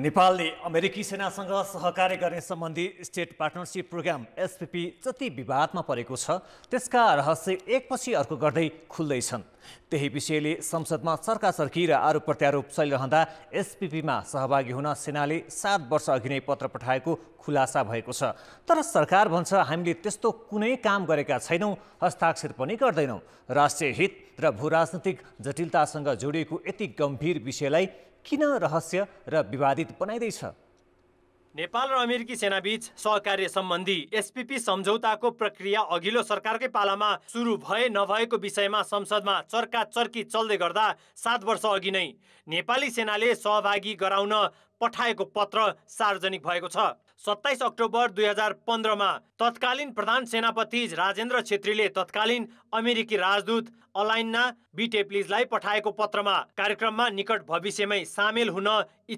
नेपालले अमेरिकी सेनासँग सहकार्य गर्ने सम्बन्धी स्टेट पार्टनरसिप प्रोग्राम एसपिपी जति विवादमा परेको छ त्यसका रहस्य एकपछि अर्को गर्दै खुल्दैछन् त्यही विषयले संसदमा चर्काचर्की र आरोप प्रत्यारोप चलिरहँदा एसपिपीमा सहभागी हुन सेनाले सात वर्ष अघि नै पत्र पठाएको खुलासा भएको छ तर सरकार भन्छ हामीले त्यस्तो कुनै काम गरेका छैनौँ हस्ताक्षर पनि गर्दैनौँ राष्ट्रिय हित र भूराजनीतिक जटिलतासँग जोडिएको यति गम्भीर विषयलाई किन रहस्य र विवादित बनाइँदैछ नेपाल र अमेरिकी सेनाबीच सहकार्य सम्बन्धी एसपिपी सम्झौताको प्रक्रिया अघिल्लो सरकारकै पालामा सुरु भए नभएको विषयमा संसदमा चर्काचर्की चल्दै गर्दा सात वर्ष अघि नै नेपाली सेनाले सहभागी गराउन पठाएको पत्र सार्वजनिक भएको छ सत्ताइस अक्टोबर दुई हजार पन्ध्रमा तत्कालीन प्रधान सेनापति राजेन्द्र छेत्रीले तत्कालीन अमेरिकी राजदूत अलाइन्ना बिटेप्लिजलाई पठाएको पत्रमा कार्यक्रममा निकट भविष्यमै सामेल हुन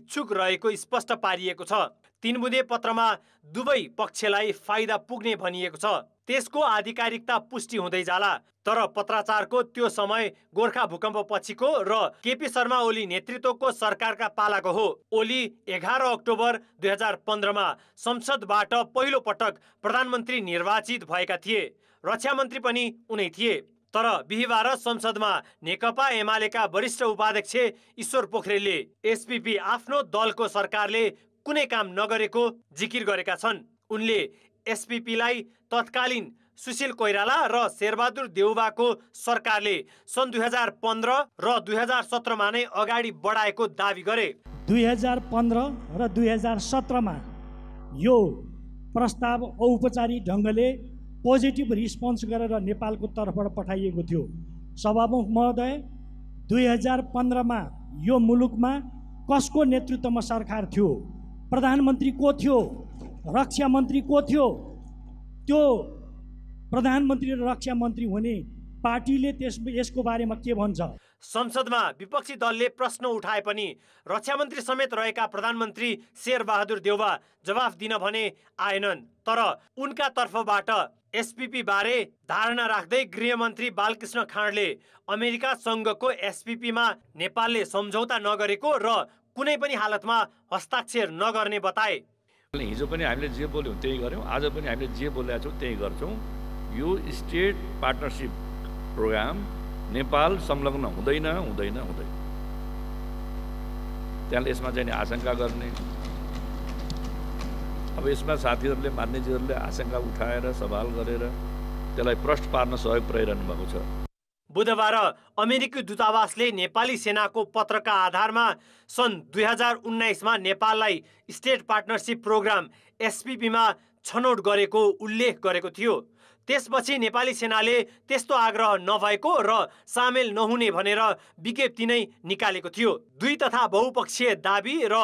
इच्छुक रहेको स्पष्ट पारिएको छ तिनबुधे पत्रमा दुवै पक्षलाई फाइदा पुग्ने भनिएको छ त्यसको आधिकारिकता पुष्टि हुँदै जाला तर पत्राचारको त्यो समय गोर्खा भूकम्प पछिको र केपी शर्मा ओली नेतृत्वको सरकारका पालाको हो ओली एघार अक्टोबर दुई हजार पन्ध्रमा संसदबाट पहिलो पटक प्रधानमन्त्री निर्वाचित भएका थिए रक्षा मन्त्री पनि उनै थिए तर बिहिबार संसदमा नेकपा एमालेका वरिष्ठ उपाध्यक्ष ईश्वर पोखरेलले एसपिपी आफ्नो दलको सरकारले कुनै काम नगरेको जिकिर गरेका छन् उनले एसपिपीलाई तत्कालीन सुशील कोइराला र शेरबहादुर देउबाको सरकारले सन् दुई हजार पन्ध्र र दुई हजार सत्रमा नै अगाडि बढाएको दावी गरे दुई हजार पन्ध्र र दुई हजार सत्रमा यो प्रस्ताव औपचारिक ढङ्गले पोजिटिभ रिस्पोन्स गरेर नेपालको तर्फबाट पठाइएको थियो सभामुख महोदय दुई हजार पन्ध्रमा यो मुलुकमा कसको नेतृत्वमा सरकार थियो प्रधानमन्त्री को थियो रक्षा मन्त्री को थियो त्यो प्रधानमन्त्री र रक्षा मन्त्री हुने पार्टीले त्यस यसको बारेमा के भन्छ संसदमा विपक्षी दलले प्रश्न उठाए पनि रक्षा मन्त्री समेत रहेका प्रधानमन्त्री शेरबहादुर देउवा जवाफ दिन भने आएनन् तर उनका तर्फबाट एसपिपी बारे धारणा राख्दै गृहमन्त्री बालकृष्ण खाँडले अमेरिका सङ्घको एसपिपीमा नेपालले सम्झौता नगरेको र कुनै पनि हालतमा हस्ताक्षर नगर्ने बताए हिजो पनि हामीले जे बोल्यौँ त्यही गऱ्यौँ आज पनि हामीले जे बोलेका छौँ त्यही गर्छौँ यो स्टेट पार्टनरसिप प्रोग्राम नेपाल संलग्न हुँदैन हुँदैन हुँदैन त्यहाँले यसमा चाहिँ आशंका गर्ने अब यसमा साथीहरूले मान्यजीहरूले आशंका उठाएर सवाल गरेर त्यसलाई प्रष्ट पार्न सहयोग पुऱ्याइरहनु भएको छ बुधबार अमेरिकी दूतावासले नेपाली सेनाको पत्रका आधारमा सन् दुई हजार उन्नाइसमा नेपाललाई स्टेट पार्टनरसिप प्रोग्राम एसपिपीमा छनौट गरेको उल्लेख गरेको थियो त्यसपछि नेपाली सेनाले त्यस्तो आग्रह नभएको र सामेल नहुने भनेर विज्ञप्ति नै निकालेको थियो दुई तथा बहुपक्षीय दावी र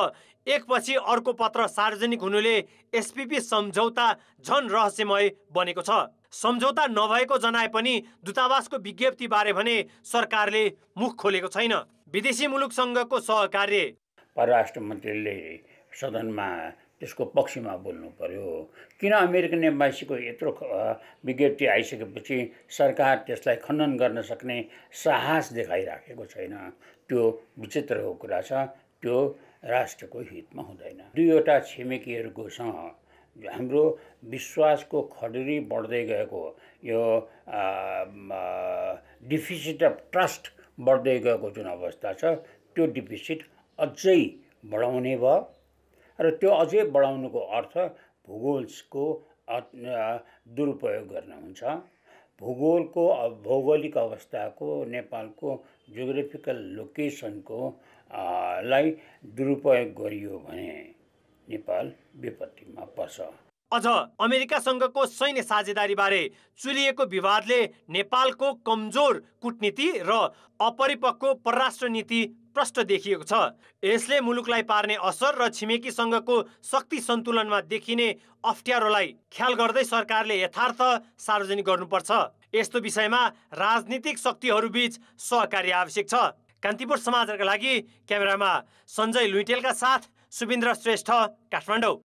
एकपछि अर्को पत्र सार्वजनिक हुनुले एसपिपी सम्झौता झन रहस्यमय बनेको छ सम्झौता नभएको जनाए पनि दूतावासको विज्ञप्ति बारे भने सरकारले मुख खोलेको छैन विदेशी मुलुकसँगको सहकार्य परराष्ट्र मन्त्रीले सदनमा त्यसको पक्षमा बोल्नु पर्यो किन अमेरिकन एम्बासीको यत्रो विज्ञप्ति आइसकेपछि सरकार त्यसलाई खण्डन गर्न सक्ने साहस देखाइराखेको छैन त्यो विचित्रको कुरा छ त्यो राष्ट्रको हितमा हुँदैन दुईवटा छिमेकीहरूकोसँग हाम्रो विश्वासको खडेरी बढ्दै गएको यो डिफिसिट अफ ट्रस्ट बढ्दै गएको जुन अवस्था छ त्यो डिफिसिट अझै बढाउने भयो र त्यो अझै बढाउनुको अर्थ भूगोलको दुरुपयोग गर्न हुन्छ भूगोलको भौगोलिक अवस्थाको नेपालको जियोग्राफिकल लोकेसनको लाई दुरुपयोग गरियो भने नेपाल विपत्तिमा पर्छ अझ अमेरिकासँगको सैन्य साझेदारीबारे चुलिएको विवादले नेपालको कमजोर कूटनीति र अपरिपक्व परराष्ट्र नीति प्रष्ट देखिएको छ यसले मुलुकलाई पार्ने असर र छिमेकीसँगको शक्ति सन्तुलनमा देखिने अप्ठ्यारोलाई ख्याल गर्दै सरकारले यथार्थ सार्वजनिक गर्नुपर्छ यस्तो विषयमा राजनीतिक शक्तिहरूबीच सहकार्य आवश्यक छ कान्तिपुर समाचारका लागि क्यामेरामा सञ्जय लुइटेलका साथ सुविन्द्र श्रेष्ठ काठमाडौँ